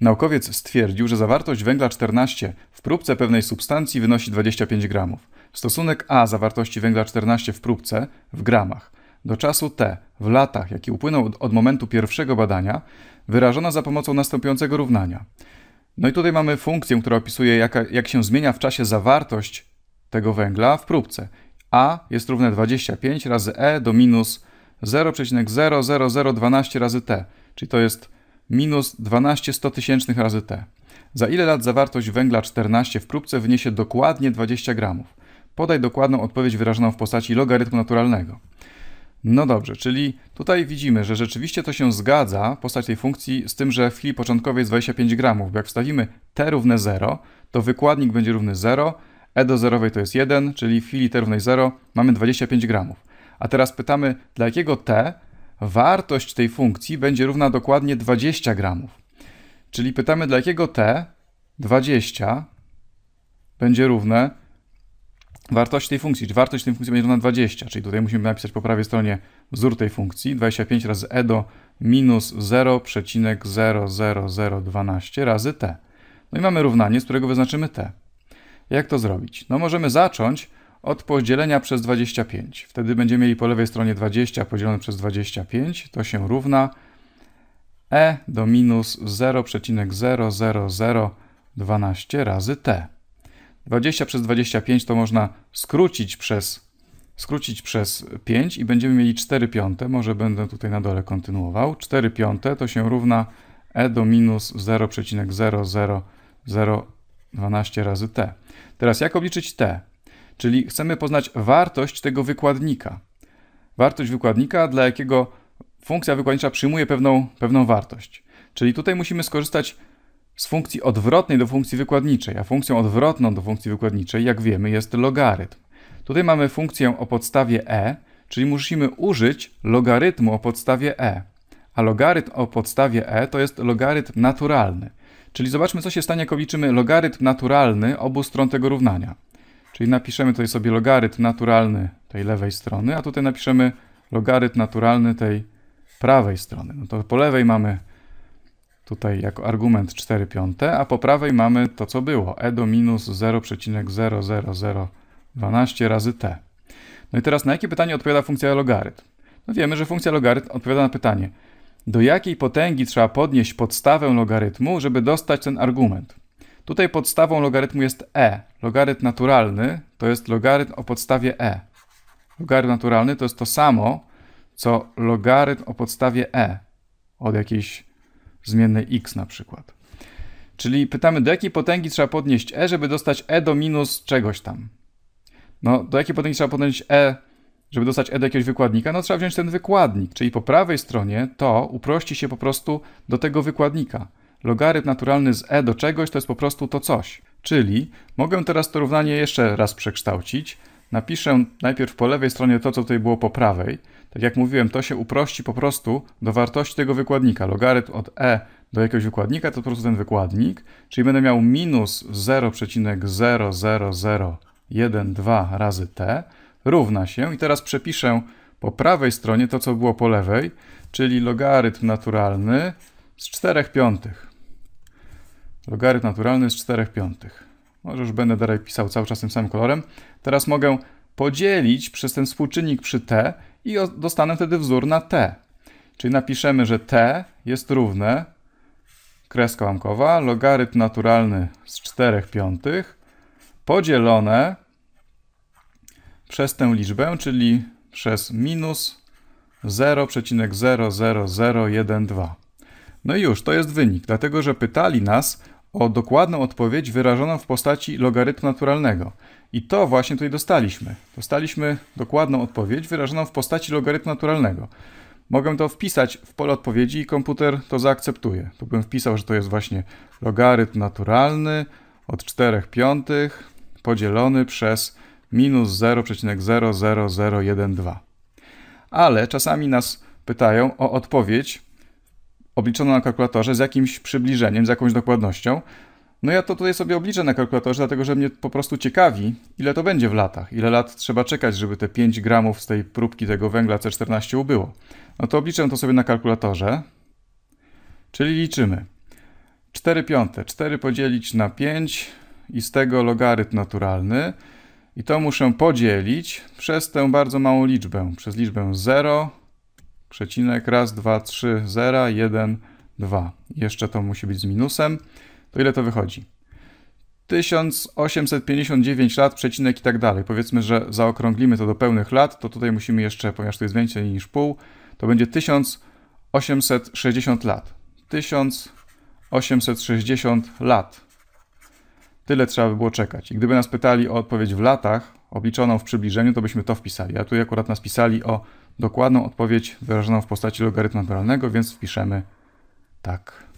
Naukowiec stwierdził, że zawartość węgla 14 w próbce pewnej substancji wynosi 25 gramów. Stosunek A zawartości węgla 14 w próbce w gramach do czasu T w latach, jaki upłynął od momentu pierwszego badania, wyrażono za pomocą następującego równania. No i tutaj mamy funkcję, która opisuje, jaka, jak się zmienia w czasie zawartość tego węgla w próbce. A jest równe 25 razy E do minus 0,00012 razy T, czyli to jest minus 12 100 razy T. Za ile lat zawartość węgla 14 w próbce wyniesie dokładnie 20 gramów? Podaj dokładną odpowiedź wyrażoną w postaci logarytmu naturalnego. No dobrze, czyli tutaj widzimy, że rzeczywiście to się zgadza, postać tej funkcji, z tym, że w chwili początkowej jest 25 gramów. jak wstawimy t równe 0, to wykładnik będzie równy 0, e do zerowej to jest 1, czyli w chwili t równej 0 mamy 25 gramów. A teraz pytamy, dla jakiego t wartość tej funkcji będzie równa dokładnie 20 gramów. Czyli pytamy, dla jakiego t 20 będzie równe wartość tej funkcji, czy wartość tej funkcji będzie równa 20, czyli tutaj musimy napisać po prawej stronie wzór tej funkcji, 25 razy e do minus 0,00012 razy t. No i mamy równanie, z którego wyznaczymy t. Jak to zrobić? No możemy zacząć od podzielenia przez 25. Wtedy będziemy mieli po lewej stronie 20 podzielone przez 25, to się równa e do minus 0,00012 razy t. 20 przez 25 to można skrócić przez, skrócić przez 5 i będziemy mieli 4 piąte, może będę tutaj na dole kontynuował. 4 piąte to się równa e do minus 0,00012 razy t. Teraz jak obliczyć t? czyli chcemy poznać wartość tego wykładnika. Wartość wykładnika, dla jakiego funkcja wykładnicza przyjmuje pewną, pewną wartość. Czyli tutaj musimy skorzystać z funkcji odwrotnej do funkcji wykładniczej, a funkcją odwrotną do funkcji wykładniczej, jak wiemy, jest logarytm. Tutaj mamy funkcję o podstawie e, czyli musimy użyć logarytmu o podstawie e. A logarytm o podstawie e to jest logarytm naturalny. Czyli zobaczmy, co się stanie, jak obliczymy logarytm naturalny obu stron tego równania. Czyli napiszemy tutaj sobie logarytm naturalny tej lewej strony, a tutaj napiszemy logarytm naturalny tej prawej strony. No to po lewej mamy tutaj jako argument 4 piąte, a po prawej mamy to, co było, e do minus 0,00012 razy t. No i teraz na jakie pytanie odpowiada funkcja logarytm? No wiemy, że funkcja logarytm odpowiada na pytanie, do jakiej potęgi trzeba podnieść podstawę logarytmu, żeby dostać ten argument? Tutaj podstawą logarytmu jest e. Logarytm naturalny to jest logarytm o podstawie e. Logarytm naturalny to jest to samo, co logarytm o podstawie e od jakiejś zmiennej x na przykład. Czyli pytamy, do jakiej potęgi trzeba podnieść e, żeby dostać e do minus czegoś tam. No, do jakiej potęgi trzeba podnieść e, żeby dostać e do jakiegoś wykładnika? No, trzeba wziąć ten wykładnik, czyli po prawej stronie to uprości się po prostu do tego wykładnika logarytm naturalny z e do czegoś to jest po prostu to coś. Czyli mogę teraz to równanie jeszcze raz przekształcić. Napiszę najpierw po lewej stronie to, co tutaj było po prawej. Tak jak mówiłem, to się uprości po prostu do wartości tego wykładnika. Logarytm od e do jakiegoś wykładnika to po prostu ten wykładnik. Czyli będę miał minus 0,00012 razy t równa się. I teraz przepiszę po prawej stronie to, co było po lewej, czyli logarytm naturalny z 4 piątych. Logarytm naturalny z 4 piątych. Może już będę dalej pisał cały czas tym samym kolorem. Teraz mogę podzielić przez ten współczynnik przy t i dostanę wtedy wzór na t. Czyli napiszemy, że t jest równe, kreska łamkowa, logarytm naturalny z 4 piątych podzielone przez tę liczbę, czyli przez minus 0,00012. No i już, to jest wynik, dlatego że pytali nas o dokładną odpowiedź wyrażoną w postaci logarytmu naturalnego. I to właśnie tutaj dostaliśmy. Dostaliśmy dokładną odpowiedź wyrażoną w postaci logarytmu naturalnego. Mogę to wpisać w pole odpowiedzi i komputer to zaakceptuje. Tu bym wpisał, że to jest właśnie logarytm naturalny od 4 piątych podzielony przez minus 0,00012. Ale czasami nas pytają o odpowiedź Obliczono na kalkulatorze z jakimś przybliżeniem, z jakąś dokładnością. No ja to tutaj sobie obliczę na kalkulatorze, dlatego że mnie po prostu ciekawi, ile to będzie w latach, ile lat trzeba czekać, żeby te 5 gramów z tej próbki tego węgla C14 ubyło. No to obliczę to sobie na kalkulatorze, czyli liczymy. 4 piąte, 4 podzielić na 5 i z tego logarytm naturalny. I to muszę podzielić przez tę bardzo małą liczbę, przez liczbę 0, przecinek, raz, dwa, trzy, zera, jeden, dwa. Jeszcze to musi być z minusem. To ile to wychodzi? 1859 lat, przecinek i tak dalej. Powiedzmy, że zaokrąglimy to do pełnych lat, to tutaj musimy jeszcze, ponieważ to jest więcej niż pół, to będzie 1860 lat. 1860 lat. Tyle trzeba by było czekać. I gdyby nas pytali o odpowiedź w latach, obliczoną w przybliżeniu, to byśmy to wpisali. A tu akurat nas pisali o dokładną odpowiedź wyrażoną w postaci logarytmu naturalnego, więc wpiszemy tak.